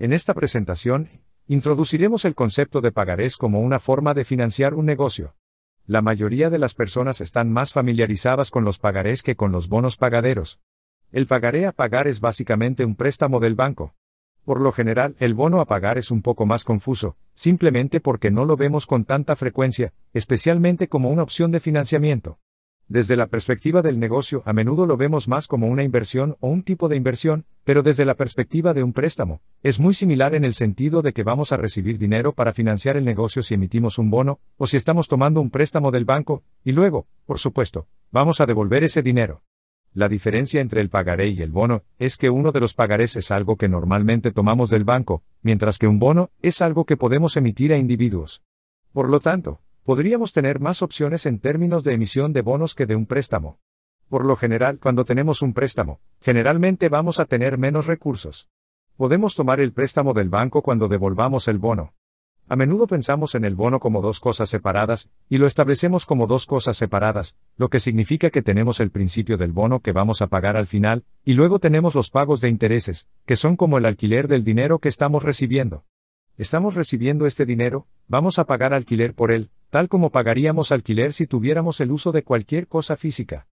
En esta presentación, introduciremos el concepto de pagarés como una forma de financiar un negocio. La mayoría de las personas están más familiarizadas con los pagarés que con los bonos pagaderos. El pagaré a pagar es básicamente un préstamo del banco. Por lo general, el bono a pagar es un poco más confuso, simplemente porque no lo vemos con tanta frecuencia, especialmente como una opción de financiamiento. Desde la perspectiva del negocio a menudo lo vemos más como una inversión o un tipo de inversión, pero desde la perspectiva de un préstamo, es muy similar en el sentido de que vamos a recibir dinero para financiar el negocio si emitimos un bono, o si estamos tomando un préstamo del banco, y luego, por supuesto, vamos a devolver ese dinero. La diferencia entre el pagaré y el bono es que uno de los pagarés es algo que normalmente tomamos del banco, mientras que un bono es algo que podemos emitir a individuos. Por lo tanto, podríamos tener más opciones en términos de emisión de bonos que de un préstamo. Por lo general, cuando tenemos un préstamo, generalmente vamos a tener menos recursos. Podemos tomar el préstamo del banco cuando devolvamos el bono. A menudo pensamos en el bono como dos cosas separadas, y lo establecemos como dos cosas separadas, lo que significa que tenemos el principio del bono que vamos a pagar al final, y luego tenemos los pagos de intereses, que son como el alquiler del dinero que estamos recibiendo. Estamos recibiendo este dinero, vamos a pagar alquiler por él, tal como pagaríamos alquiler si tuviéramos el uso de cualquier cosa física.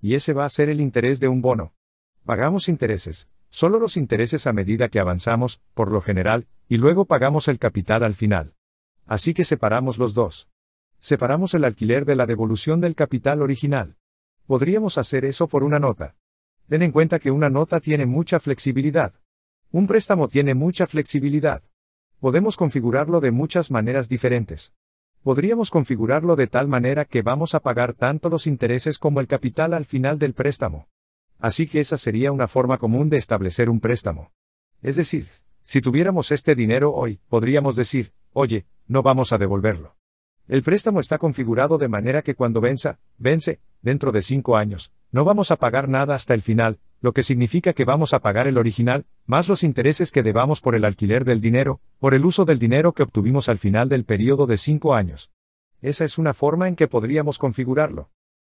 Y ese va a ser el interés de un bono. Pagamos intereses, solo los intereses a medida que avanzamos, por lo general, y luego pagamos el capital al final. Así que separamos los dos. Separamos el alquiler de la devolución del capital original. Podríamos hacer eso por una nota. Ten en cuenta que una nota tiene mucha flexibilidad. Un préstamo tiene mucha flexibilidad. Podemos configurarlo de muchas maneras diferentes podríamos configurarlo de tal manera que vamos a pagar tanto los intereses como el capital al final del préstamo. Así que esa sería una forma común de establecer un préstamo. Es decir, si tuviéramos este dinero hoy, podríamos decir, oye, no vamos a devolverlo. El préstamo está configurado de manera que cuando venza, vence, dentro de cinco años, no vamos a pagar nada hasta el final, lo que significa que vamos a pagar el original, más los intereses que debamos por el alquiler del dinero, por el uso del dinero que obtuvimos al final del periodo de cinco años. Esa es una forma en que podríamos configurarlo.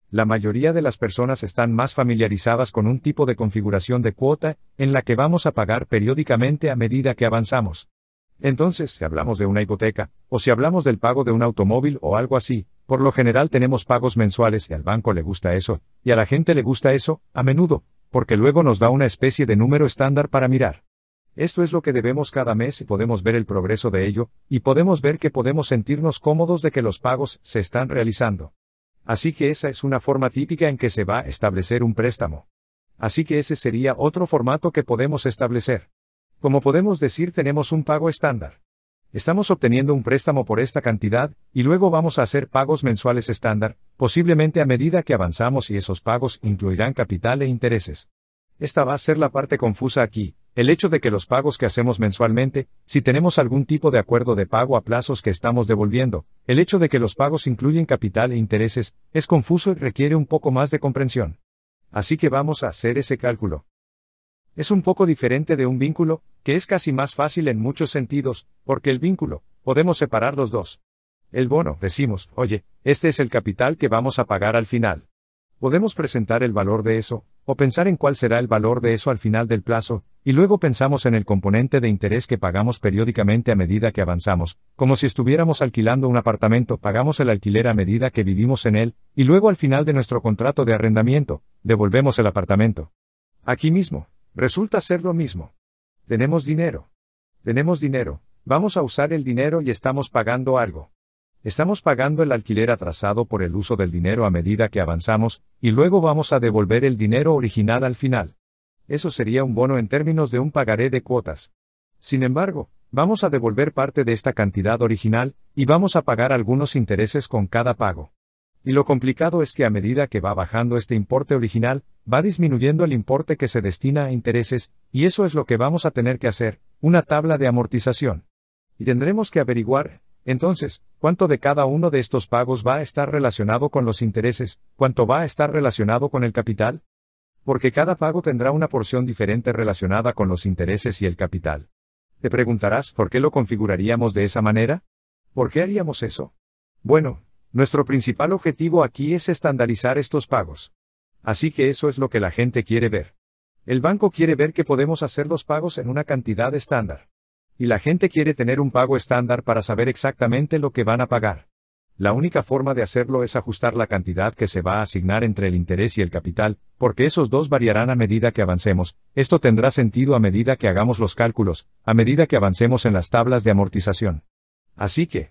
La mayoría de las personas están más familiarizadas con un tipo de configuración de cuota, en la que vamos a pagar periódicamente a medida que avanzamos. Entonces, si hablamos de una hipoteca, o si hablamos del pago de un automóvil o algo así, por lo general tenemos pagos mensuales y al banco le gusta eso, y a la gente le gusta eso, a menudo, porque luego nos da una especie de número estándar para mirar. Esto es lo que debemos cada mes y podemos ver el progreso de ello, y podemos ver que podemos sentirnos cómodos de que los pagos se están realizando. Así que esa es una forma típica en que se va a establecer un préstamo. Así que ese sería otro formato que podemos establecer. Como podemos decir tenemos un pago estándar. Estamos obteniendo un préstamo por esta cantidad, y luego vamos a hacer pagos mensuales estándar, posiblemente a medida que avanzamos y esos pagos incluirán capital e intereses. Esta va a ser la parte confusa aquí, el hecho de que los pagos que hacemos mensualmente, si tenemos algún tipo de acuerdo de pago a plazos que estamos devolviendo, el hecho de que los pagos incluyen capital e intereses, es confuso y requiere un poco más de comprensión. Así que vamos a hacer ese cálculo. Es un poco diferente de un vínculo, que es casi más fácil en muchos sentidos, porque el vínculo, podemos separar los dos. El bono, decimos, oye, este es el capital que vamos a pagar al final. Podemos presentar el valor de eso, o pensar en cuál será el valor de eso al final del plazo, y luego pensamos en el componente de interés que pagamos periódicamente a medida que avanzamos, como si estuviéramos alquilando un apartamento, pagamos el alquiler a medida que vivimos en él, y luego al final de nuestro contrato de arrendamiento, devolvemos el apartamento. Aquí mismo, Resulta ser lo mismo. Tenemos dinero. Tenemos dinero, vamos a usar el dinero y estamos pagando algo. Estamos pagando el alquiler atrasado por el uso del dinero a medida que avanzamos, y luego vamos a devolver el dinero original al final. Eso sería un bono en términos de un pagaré de cuotas. Sin embargo, vamos a devolver parte de esta cantidad original, y vamos a pagar algunos intereses con cada pago. Y lo complicado es que a medida que va bajando este importe original, va disminuyendo el importe que se destina a intereses, y eso es lo que vamos a tener que hacer, una tabla de amortización. Y tendremos que averiguar, entonces, cuánto de cada uno de estos pagos va a estar relacionado con los intereses, cuánto va a estar relacionado con el capital. Porque cada pago tendrá una porción diferente relacionada con los intereses y el capital. Te preguntarás por qué lo configuraríamos de esa manera. ¿Por qué haríamos eso? Bueno, nuestro principal objetivo aquí es estandarizar estos pagos. Así que eso es lo que la gente quiere ver. El banco quiere ver que podemos hacer los pagos en una cantidad estándar. Y la gente quiere tener un pago estándar para saber exactamente lo que van a pagar. La única forma de hacerlo es ajustar la cantidad que se va a asignar entre el interés y el capital, porque esos dos variarán a medida que avancemos, esto tendrá sentido a medida que hagamos los cálculos, a medida que avancemos en las tablas de amortización. Así que,